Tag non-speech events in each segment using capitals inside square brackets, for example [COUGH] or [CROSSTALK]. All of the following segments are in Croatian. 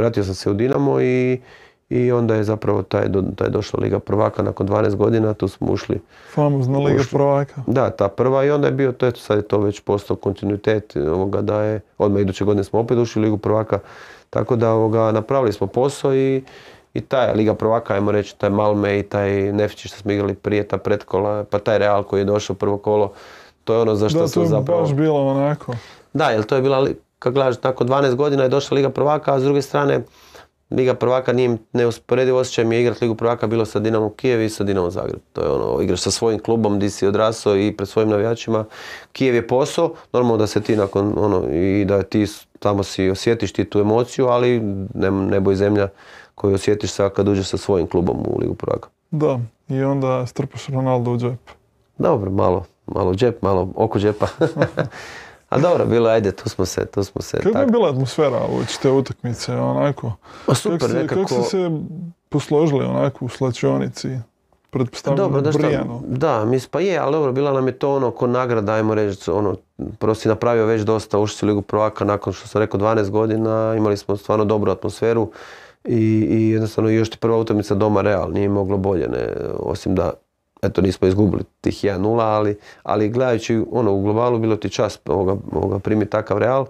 vratio sam se u Dinamo i, i onda je zapravo taj, taj došla Liga prvaka nakon 12 godina, tu smo ušli. Famozna Liga prvaka. Da, ta prva i onda je bio, to je, sad je to već postao kontinuitet ovoga da je, odmah iduće godine smo opet ušli u Ligu prvaka, tako da ovoga, napravili smo posao i, i taj Liga prvaka, ajmo reći, taj Malme i taj Nefići što smo igrali prije, ta pretkola, pa taj Real koji je došao prvo kolo, to je ono za što zapravo... Da, to je baš bilo onako. Da, jer to je bila kad gledaš, nakon 12 godina je došla Liga prvaka, a s druge strane Liga prvaka nije neusporedivo osjećaj mi je igrat Ligu prvaka bilo sa Dinamo Kijev i sa Dinamo Zagreb. To je ono, igraš sa svojim klubom di si odrasao i pred svojim navijačima. Kijev je posao, normalno da se ti nakon ono i da ti tamo si osjetiš ti tu emociju, ali ne, nebo zemlja koju osjetiš sad kad uđeš sa svojim klubom u Ligu prvaka. Da, i onda strpaš Ronaldo u džep. Dobro, malo, malo džep, malo oko džepa. [LAUGHS] Ali dobro, bilo ajde, tu smo se, tu smo se. je bila atmosfera uoči te utakmice, onako? super, kako nekako... Kako ste se posložili onako u slačionici? Pa dobro, da, šta, da, mi pa je, ali dobro, bila nam je to ono, ko nagrada, ajmo reći, ono, prosti napravio već dosta, ušli u Ligu prvaka nakon što sam rekao 12 godina, imali smo stvarno dobru atmosferu i, i jednostavno još ti prva utakmica doma Real, nije moglo bolje, ne, osim da eto nismo izgubili tih 1-0, ali, ali gledajući ono u globalu bilo ti čas ovoga, ovoga primiti takav real.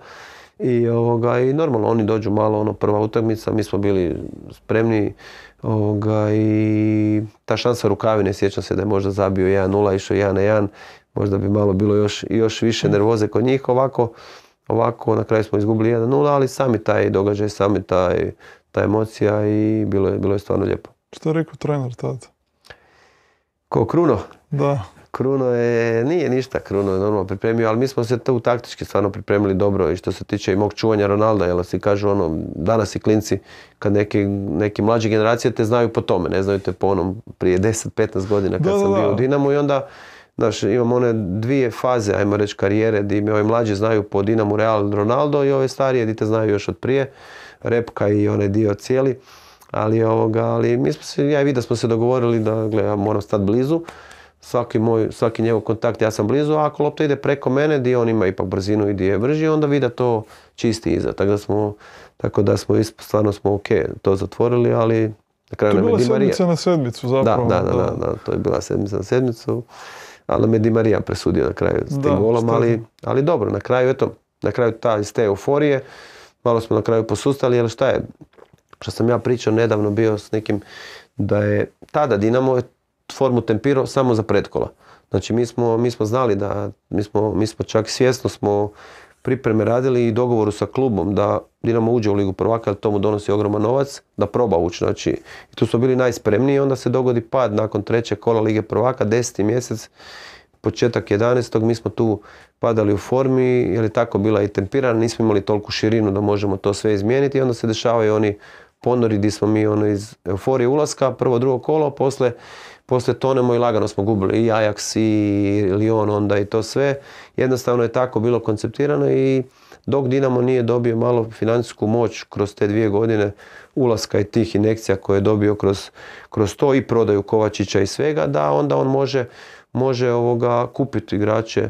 I, ovoga, I normalno oni dođu malo, ono prva utakmica, mi smo bili spremni ovoga, i ta šansa Rukavine, sjećam se da je možda zabio 1-0, išao 1-1, možda bi malo bilo još, još više nervoze kod njih ovako. Ovako, na kraju smo izgubili 1-0, ali sami taj događaj, sami taj, ta emocija i bilo je, bilo je stvarno lijepo. Što je rekao trener tada? Ko Kruno? Da. Kruno je, nije ništa Kruno je normalno pripremio, ali mi smo se tu taktički stvarno pripremili dobro i što se tiče i mog čuvanja Ronalda, jel si kažu ono, danas i klinci, kad neki, mlađe generacije te znaju po tome, ne znaju te po onom prije 10-15 godina kad sam bio u Dinamu i onda Znaš, imam one dvije faze, ajmo reći, karijere, di me ovi mlađi znaju po Dinamu Real Ronaldo i ove starije di te znaju još od prije, Repka i onaj dio cijeli. Ali, ovoga, ali mi smo se, ja i vi da smo se dogovorili da gle, ja moram stati blizu. Svaki, moj, svaki njegov kontakt ja sam blizu, a ako lopta ide preko mene di on ima ipak brzinu i gdje je brži, onda vi da to čisti iza. Tako da smo, tako da smo stvarno smo ok to zatvorili, ali na kraju na Marija. To je bila sedmica na sedmicu zapravo. Da, da, da, da, to je bila sedmica na sedmicu. Ali na Marija presudio na kraju s tim golom, ali, ali dobro, na kraju, eto, na kraju ta iz te euforije, malo smo na kraju posustali, jer šta je, što sam ja pričao nedavno bio s nekim da je tada Dinamo formu tempirao samo za pretkola. Znači mi smo, mi smo znali da, mi smo, mi smo čak svjesno smo pripreme radili i dogovoru sa klubom da Dinamo uđe u Ligu prvaka, to mu donosi ogroman novac, da proba ući. Znači, tu smo bili najspremniji, onda se dogodi pad nakon treće kola Lige prvaka, deseti mjesec, početak 11. mi smo tu padali u formi, jer je tako bila i tempirana, nismo imali toliku širinu da možemo to sve izmijeniti i onda se dešavaju oni ponori di smo mi ono iz euforije ulaska, prvo, drugo kolo, posle, posle tonemo i lagano smo gubili i Ajax i Lyon onda i to sve. Jednostavno je tako bilo konceptirano i dok Dinamo nije dobio malo financijsku moć kroz te dvije godine ulaska i tih inekcija koje je dobio kroz, kroz to i prodaju Kovačića i svega, da onda on može, može ovoga kupiti igrače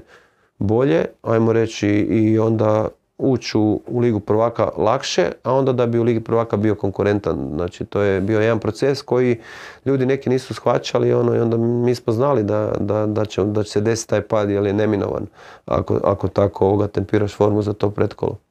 bolje, ajmo reći i onda ući u, Ligu prvaka lakše, a onda da bi u Ligi prvaka bio konkurentan. Znači to je bio jedan proces koji ljudi neki nisu shvaćali ono, i onda mi smo znali da, da, da, će, da će se desiti taj pad jer je neminovan ako, ako tako ovoga tempiraš formu za to pretkolo.